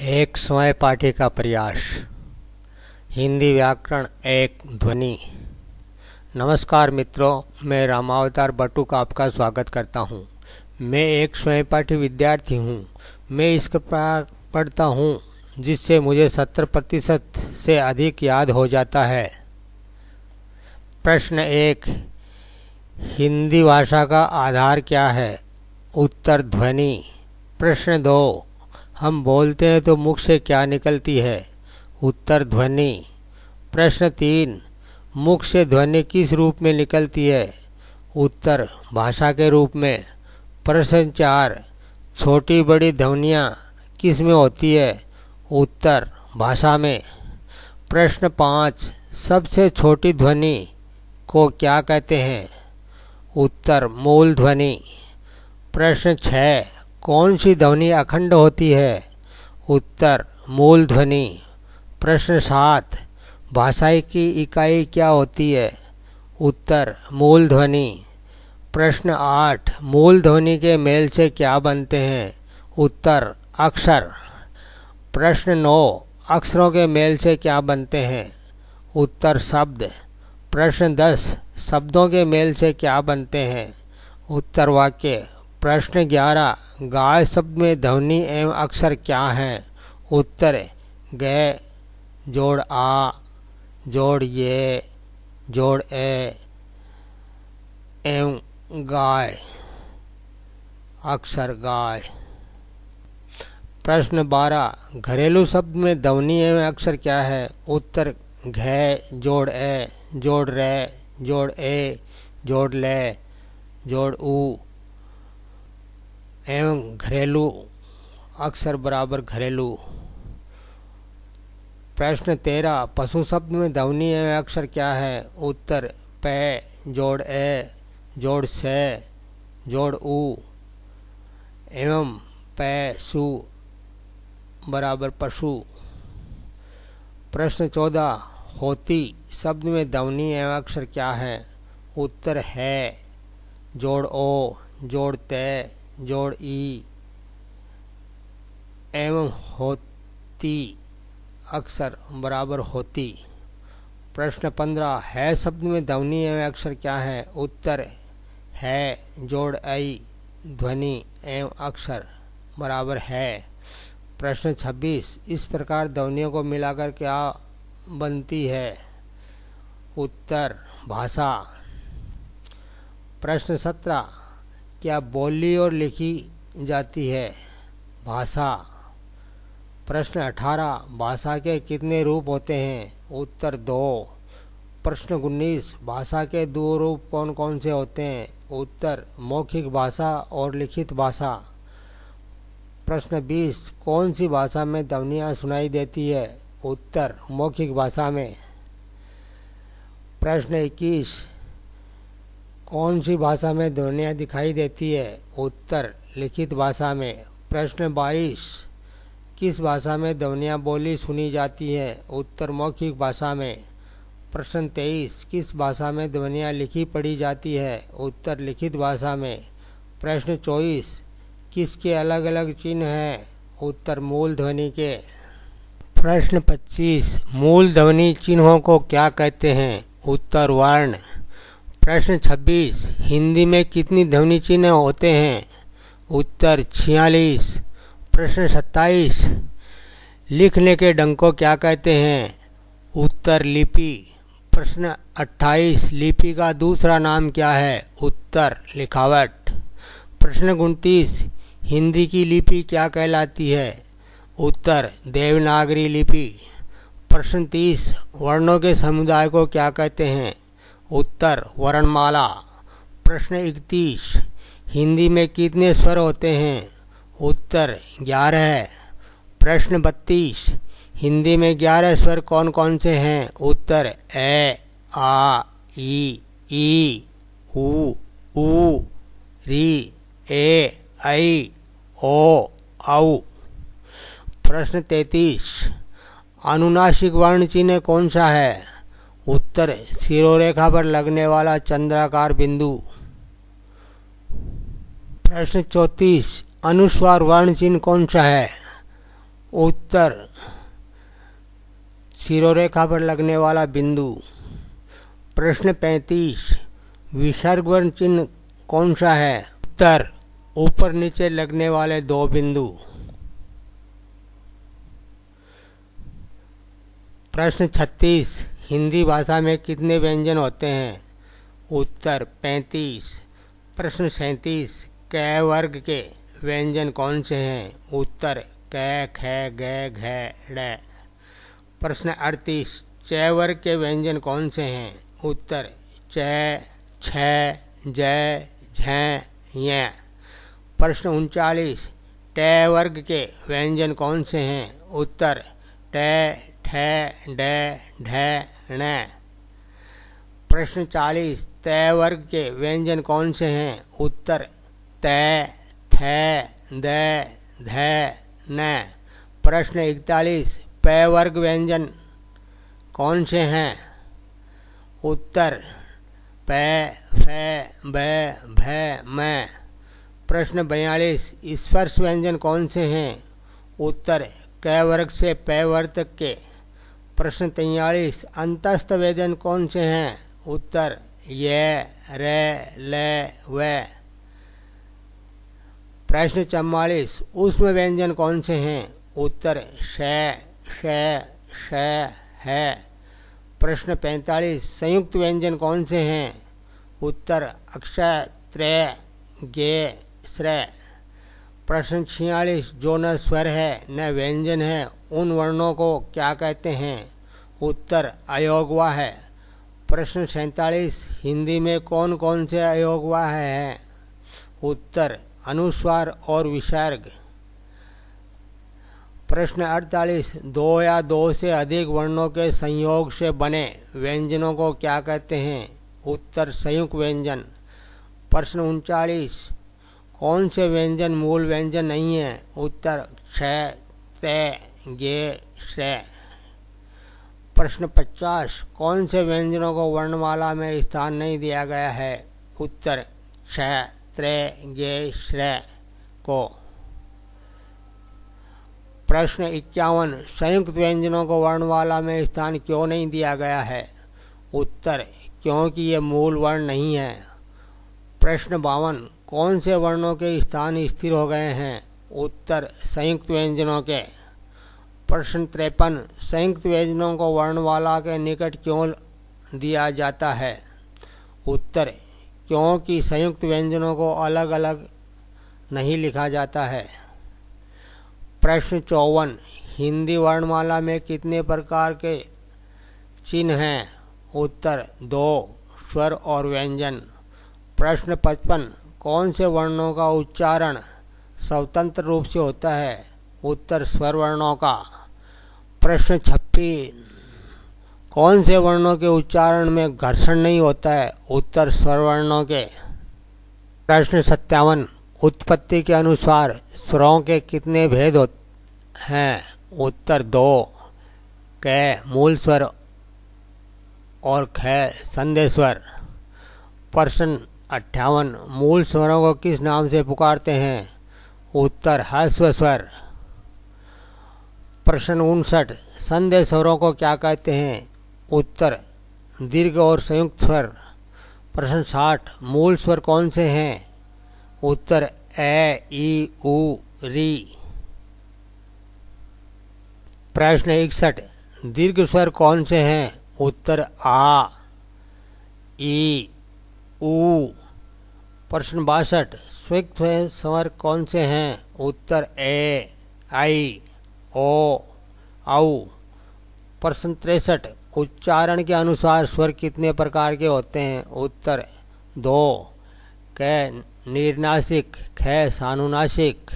एक स्वयं पाठी का प्रयास हिंदी व्याकरण एक ध्वनि नमस्कार मित्रों मैं रामावतार बटू का आपका स्वागत करता हूँ मैं एक स्वयं पाठी विद्यार्थी हूँ मैं इस प्रकार पढ़ता हूँ जिससे मुझे सत्तर प्रतिशत से अधिक याद हो जाता है प्रश्न एक हिंदी भाषा का आधार क्या है उत्तर ध्वनि प्रश्न दो हम बोलते हैं तो मुख से क्या निकलती है उत्तर ध्वनि प्रश्न तीन मुख से ध्वनि किस रूप में निकलती है उत्तर भाषा के रूप में प्रश्न चार छोटी बड़ी ध्वनियाँ किस में होती है उत्तर भाषा में प्रश्न पाँच सबसे छोटी ध्वनि को क्या कहते हैं उत्तर मूल ध्वनि प्रश्न छः कौन सी ध्वनि अखंड होती है उत्तर मूल ध्वनि प्रश्न सात भाषाई की इकाई क्या होती है उत्तर मूल ध्वनि प्रश्न आठ मूल ध्वनि के मेल से क्या बनते हैं उत्तर अक्षर प्रश्न नौ अक्षरों के मेल से क्या बनते हैं उत्तर शब्द प्रश्न दस शब्दों के मेल से क्या बनते हैं उत्तर वाक्य प्रश्न ग्यारह गाय शब्द में ध्वनि एवं अक्षर क्या हैं उत्तर ग जोड़ आ जोड़ ये जोड़ ए एवं गाय अक्षर गाय प्रश्न बारह घरेलू शब्द में ध्वनि एवं अक्षर क्या है उत्तर घ जोड़ ए जोड़ रे जोड़ ए जोड़ ले जोड़ ऊ एवं घरेलू अक्सर बराबर घरेलू प्रश्न तेरह पशु शब्द में ध्वनि एवं अक्षर क्या है उत्तर प जोड़ ए जोड़ स जोड़ ऊ एवं सु बराबर पशु प्रश्न चौदह होती शब्द में ध्वनि एवं अक्षर क्या है उत्तर है जोड़ ओ जोड़ तय जोड़ ई एवं होती अक्सर बराबर होती प्रश्न पंद्रह है शब्द में ध्वनि एवं अक्षर क्या है उत्तर है जोड़ आई ध्वनि एवं अक्षर बराबर है प्रश्न छब्बीस इस प्रकार ध्वनियों को मिलाकर क्या बनती है उत्तर भाषा प्रश्न सत्रह क्या बोली और लिखी जाती है भाषा प्रश्न अठारह भाषा के कितने रूप होते हैं उत्तर दो प्रश्न उन्नीस भाषा के दो रूप कौन कौन से होते हैं उत्तर मौखिक भाषा और लिखित भाषा प्रश्न बीस कौन सी भाषा में दवनियाँ सुनाई देती है उत्तर मौखिक भाषा में प्रश्न इक्कीस कौन सी भाषा में ध्वनियाँ दिखाई देती है उत्तर लिखित भाषा में प्रश्न बाईस किस भाषा में ध्वनियाँ बोली सुनी जाती है उत्तर मौखिक भाषा में प्रश्न तेईस किस भाषा में ध्वनियाँ लिखी पढ़ी जाती है उत्तर लिखित भाषा में प्रश्न चौबीस किसके अलग अलग चिन्ह हैं उत्तर मूल ध्वनि के प्रश्न 25 मूल ध्वनि चिन्हों को क्या कहते हैं उत्तर वर्ण प्रश्न 26 हिंदी में कितनी ध्वनि चिन्ह होते हैं उत्तर छियालीस प्रश्न 27 लिखने के ढंग को क्या कहते हैं उत्तर लिपि प्रश्न 28 लिपि का दूसरा नाम क्या है उत्तर लिखावट प्रश्न उनतीस हिंदी की लिपि क्या कहलाती है उत्तर देवनागरी लिपि प्रश्न तीस वर्णों के समुदाय को क्या कहते हैं उत्तर वर्णमाला प्रश्न इकतीस हिंदी में कितने स्वर होते हैं उत्तर ग्यारह प्रश्न बत्तीस हिंदी में ग्यारह स्वर कौन कौन से हैं उत्तर ए आ ई ई उ ऊ री ए आई ओ औ प्रश्न तैतीस अनुनासिक वर्ण चिन्ह कौन सा है उत्तर शिरोरेखा पर लगने वाला चंद्राकार बिंदु प्रश्न चौंतीस अनुस्वार वर्ण चिन्ह कौन सा है उत्तर शिरोरेखा पर लगने वाला बिंदु प्रश्न पैंतीस विसर्ग वर्ण चिन्ह कौन सा है उत्तर ऊपर नीचे लगने वाले दो बिंदु प्रश्न छत्तीस हिंदी भाषा में कितने व्यंजन होते हैं उत्तर पैंतीस प्रश्न सैंतीस कै वर्ग के व्यंजन कौन से हैं उत्तर कै ख ग घ प्रश्न अड़तीस च वर्ग के व्यंजन कौन से हैं उत्तर च छ ज झ प्रश्न उनचालीस ट वर्ग के व्यंजन कौन से हैं उत्तर ट ढ ड प्रश्न चालीस तय वर्ग के व्यंजन कौन से हैं उत्तर तय थै द ध न प्रश्न इकतालीस पय वर्ग व्यंजन कौन से हैं उत्तर प फ भ म प्रश्न बयालीस स्पर्श व्यंजन कौन से हैं उत्तर क वर्ग से पै वर्ग तक के प्रश्न तैयालीस अंतस्थ वेदन कौन से हैं उत्तर य रे ले वे प्रश्न चौवालीस उष्म व्यंजन कौन से हैं उत्तर श है प्रश्न पैंतालीस संयुक्त व्यंजन कौन से हैं उत्तर अक्षय त्रय गे श्रय प्रश्न छियालीस जो न स्वर है न व्यंजन है उन वर्णों को क्या कहते हैं उत्तर अयोगवा है प्रश्न सैंतालीस हिंदी में कौन कौन से अयोगवा है उत्तर अनुस्वार और विसर्ग प्रश्न अड़तालीस दो या दो से अधिक वर्णों के संयोग से बने व्यंजनों को क्या कहते हैं उत्तर संयुक्त व्यंजन प्रश्न उनचालीस कौन से व्यंजन मूल व्यंजन नहीं है उत्तर छ तय गे श्रय प्रश्न 50 कौन से व्यंजनों को वर्णमाला में स्थान नहीं दिया गया है उत्तर श त्रे गे श्र को प्रश्न इक्यावन संयुक्त व्यंजनों को वर्णमाला में स्थान क्यों नहीं दिया गया है उत्तर क्योंकि ये मूल वर्ण नहीं है प्रश्न बावन कौन से वर्णों के स्थान स्थिर हो गए हैं उत्तर संयुक्त व्यंजनों के प्रश्न त्रेपन संयुक्त व्यंजनों को वर्णमाला के निकट क्यों दिया जाता है उत्तर क्योंकि संयुक्त व्यंजनों को अलग अलग नहीं लिखा जाता है प्रश्न चौवन हिंदी वर्णमाला में कितने प्रकार के चिन्ह हैं उत्तर दो स्वर और व्यंजन प्रश्न पचपन कौन से वर्णों का उच्चारण स्वतंत्र रूप से होता है उत्तर स्वर वर्णों का प्रश्न छप्पी कौन से वर्णों के उच्चारण में घर्षण नहीं होता है उत्तर स्वरवर्णों के प्रश्न सत्तावन उत्पत्ति के अनुसार स्वरों के कितने भेद होते हैं उत्तर दो क मूल स्वर और ख संदेश्वर प्रश्न अट्ठावन मूल स्वरों को किस नाम से पुकारते हैं उत्तर हस्व स्वर प्रश्न उनसठ संदेह स्वरों को क्या कहते हैं उत्तर दीर्घ और संयुक्त स्वर प्रश्न साठ मूल स्वर कौन से हैं उत्तर ए ई उ री प्रश्न इकसठ दीर्घ स्वर कौन से हैं उत्तर आ ई ऊ प्रश्न बासठ स्वयुक्त स्वर कौन से हैं उत्तर ए आई ओ औ प्रश्न तिरसठ उच्चारण के अनुसार स्वर कितने प्रकार के होते हैं उत्तर दो कै निर्नासिक ख सानुनासिक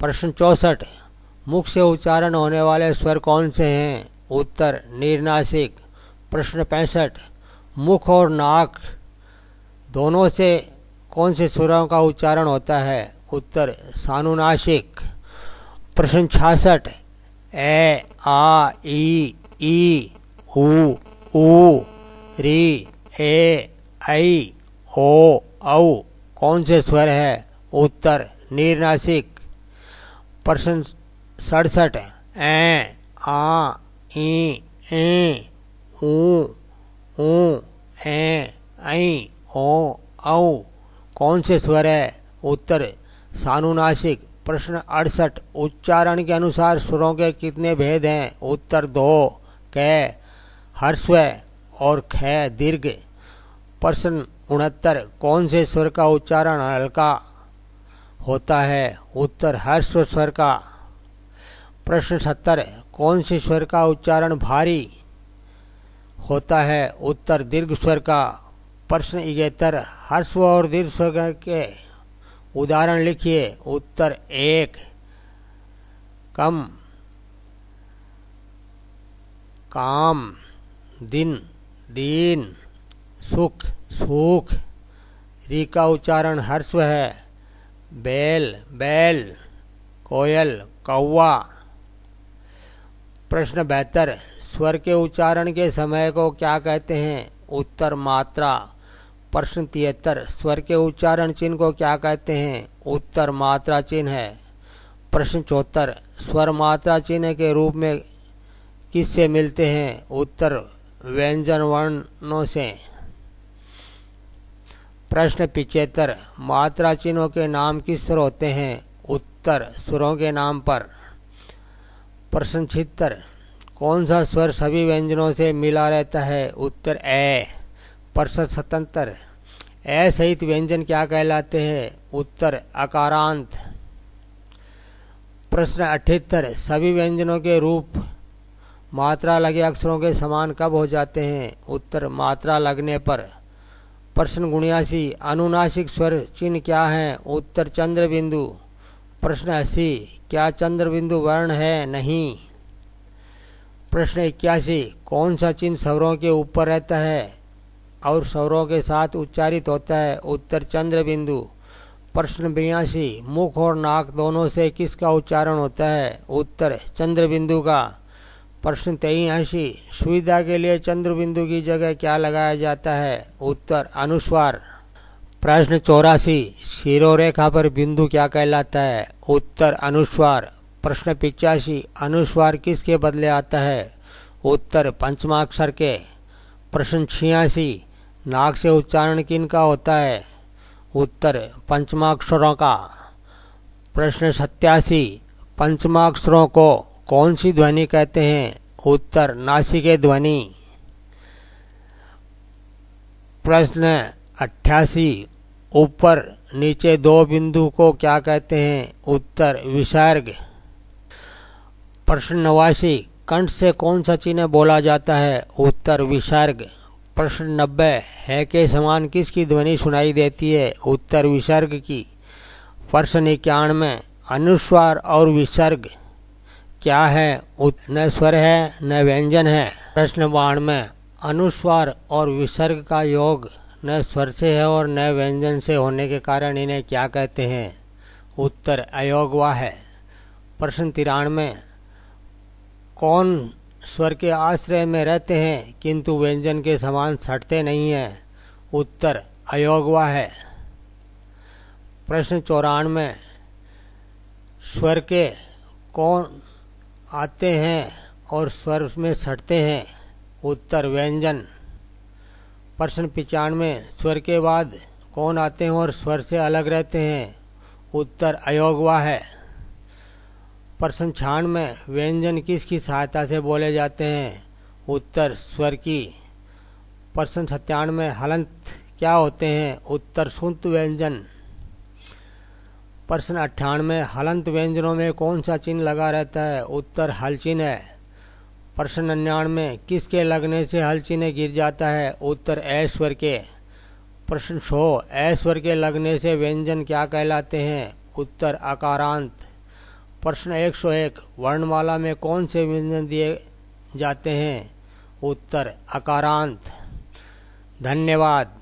प्रश्न चौसठ मुख से उच्चारण होने वाले स्वर कौन से हैं उत्तर निर्नासिक प्रश्न पैंसठ मुख और नाक दोनों से कौन से स्वरों का उच्चारण होता है उत्तर सानुनाशिक प्रश्न छियासठ ए आ ई ई उ उ री ए ऐ ओ औ कौन से स्वर है उत्तर निर्नासिक प्रश्न सड़सठ ए आ ई ए ऊ ऊ ए ऐ ओ औ कौन से स्वर है उत्तर सानुनासिक प्रश्न अड़सठ उच्चारण के अनुसार सुरों के कितने भेद हैं उत्तर दो कै हर्स्व और ख दीर्घ प्रश्न उनहत्तर कौन से स्वर का उच्चारण हल्का होता है उत्तर हर्स्व स्वर का प्रश्न सत्तर कौन से स्वर का उच्चारण भारी होता है उत्तर दीर्घ स्वर का प्रश्न इकहत्तर हर्स्व और दीर्घ स्वर के उदाहरण लिखिए उत्तर एक कम काम दिन दीन सुख सुख री का उच्चारण हर्स्व है बैल बैल कोयल कौवा प्रश्न बेहतर स्वर के उच्चारण के समय को क्या कहते हैं उत्तर मात्रा प्रश्न तिहत्तर स्वर के उच्चारण चिन्ह को क्या कहते हैं उत्तर मात्रा चिन्ह है प्रश्न चौहत्तर स्वर मात्रा चिन्ह के रूप में किससे मिलते हैं उत्तर व्यंजन वर्णों से प्रश्न पिचहत्तर मात्रा चिन्हों के नाम किस पर होते हैं उत्तर स्वरों के नाम पर प्रश्न छिहत्तर कौन सा स्वर सभी व्यंजनों से मिला रहता है उत्तर ए परसद स्वतंत्र ए सहित व्यंजन क्या कहलाते हैं उत्तर अकारांत प्रश्न अठहत्तर सभी व्यंजनों के रूप मात्रा लगे अक्षरों के समान कब हो जाते हैं उत्तर मात्रा लगने पर प्रश्न गुणियासी अनुनासिक स्वर चिन्ह क्या है उत्तर चंद्र बिंदु प्रश्न अस्सी क्या चंद्र बिंदु वर्ण है नहीं प्रश्न इक्यासी कौन सा चिन्ह स्वरों के ऊपर रहता है और स्वरों के साथ उच्चारित होता है उत्तर चंद्र बिंदु प्रश्न बयासी मुख और नाक दोनों से किसका उच्चारण होता है उत्तर चंद्र बिंदु का प्रश्न तेयासी सुविधा के लिए चंद्र बिंदु की जगह क्या लगाया जाता है उत्तर अनुस्वार प्रश्न चौरासी शिरोरेखा पर बिंदु क्या कहलाता है उत्तर अनुस्वार प्रश्न पिचासी अनुस्वार किसके बदले आता है उत्तर पंचमाक्षर के प्रश्न छियासी नाक से उच्चारण किन का होता है उत्तर पंचमाक्षरों का प्रश्न सत्यासी पंचमाक्षरों को कौन सी ध्वनि कहते हैं उत्तर नासिके ध्वनि प्रश्न अट्ठासी ऊपर नीचे दो बिंदु को क्या कहते हैं उत्तर विसर्ग प्रश्न नवासी कंठ से कौन सा चिन्ह बोला जाता है उत्तर विसर्ग प्रश्न नब्बे है के समान किसकी ध्वनि सुनाई देती है उत्तर विसर्ग की प्रश्न इक्यानवे अनुस्वार और विसर्ग क्या है न स्वर है न व्यंजन है प्रश्न बानवे अनुस्वार और विसर्ग का योग न स्वर से है और न व्यंजन से होने के कारण इन्हें क्या कहते हैं उत्तर अयोगवा है प्रश्न तिरानवे कौन स्वर के आश्रय में रहते हैं किंतु व्यंजन के समान सटते नहीं हैं उत्तर अयोगवा है प्रश्न चौरानवे स्वर के कौन आते हैं और स्वर में सटते हैं उत्तर व्यंजन प्रश्न पिचानवे स्वर के बाद कौन आते हैं और स्वर से अलग रहते हैं उत्तर अयोगवा है प्रश्न छाण में व्यंजन किसकी सहायता से बोले जाते हैं उत्तर स्वर की प्रश्न में हलंत क्या होते हैं उत्तर सुंत व्यंजन प्रश्न अट्ठानवे हलंत व्यंजनों में कौन सा चिन्ह लगा रहता है उत्तर हल चिन्ह है प्रश्न निन्यानवे किसके लगने से हल चिन्ह गिर जाता है उत्तर ऐश्वर के प्रश्न छो ऐश्वर के लगने से व्यंजन क्या कहलाते हैं उत्तर अकारांत प्रश्न 101 वर्णमाला में कौन से व्यंजन दिए जाते हैं उत्तर अकारांत धन्यवाद